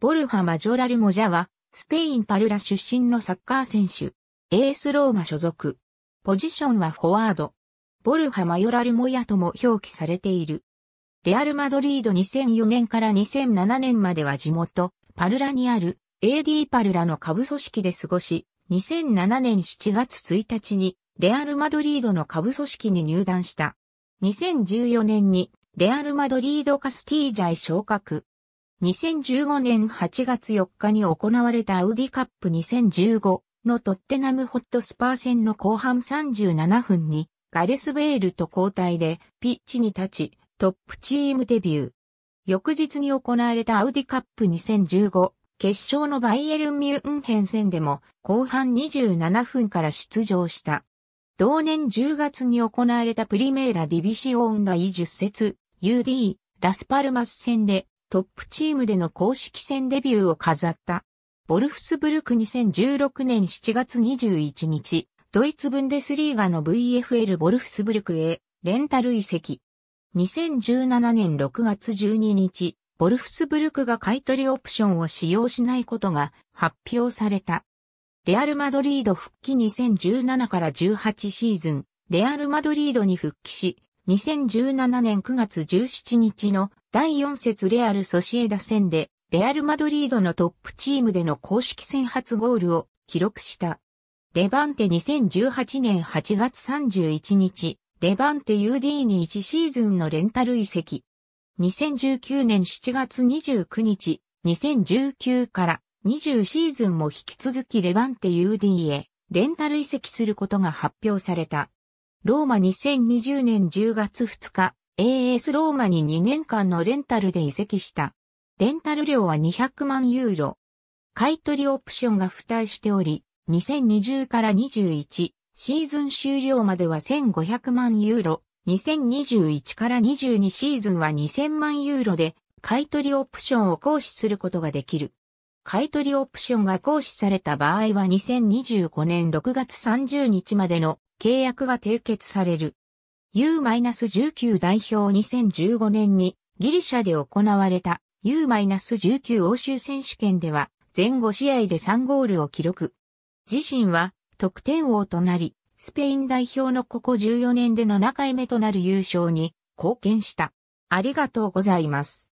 ボルハ・マジョラル・モジャは、スペイン・パルラ出身のサッカー選手。エースローマ所属。ポジションはフォワード。ボルハ・マヨラル・モヤとも表記されている。レアル・マドリード2004年から2007年までは地元、パルラにある AD パルラの下部組織で過ごし、2007年7月1日にレアル・マドリードの下部組織に入団した。2014年にレアル・マドリード・カスティージャへ昇格。2015年8月4日に行われたアウディカップ2015のトッテナムホットスパー戦の後半37分にガレスベールと交代でピッチに立ちトップチームデビュー。翌日に行われたアウディカップ2015決勝のバイエルン・ミュンヘン戦でも後半27分から出場した。同年10月に行われたプリメーラ・ディビシオン第10節 UD ラスパルマス戦でトップチームでの公式戦デビューを飾った。ボルフスブルク2016年7月21日、ドイツブンデスリーガの VFL ボルフスブルクへレンタル移籍。2017年6月12日、ボルフスブルクが買取オプションを使用しないことが発表された。レアル・マドリード復帰2017から18シーズン、レアル・マドリードに復帰し、2017年9月17日の第4節レアル・ソシエダ戦で、レアル・マドリードのトップチームでの公式戦初ゴールを記録した。レバンテ2018年8月31日、レバンテ UD に1シーズンのレンタル移籍。2019年7月29日、2019から20シーズンも引き続きレバンテ UD へレンタル移籍することが発表された。ローマ2020年10月2日、AS ローマに2年間のレンタルで移籍した。レンタル料は200万ユーロ。買取オプションが付帯しており、2020から21シーズン終了までは1500万ユーロ、2021から22シーズンは2000万ユーロで買取オプションを行使することができる。買取オプションが行使された場合は2025年6月30日までの契約が締結される。U-19 代表2015年にギリシャで行われた U-19 欧州選手権では全5試合で3ゴールを記録。自身は得点王となり、スペイン代表のここ14年で7回目となる優勝に貢献した。ありがとうございます。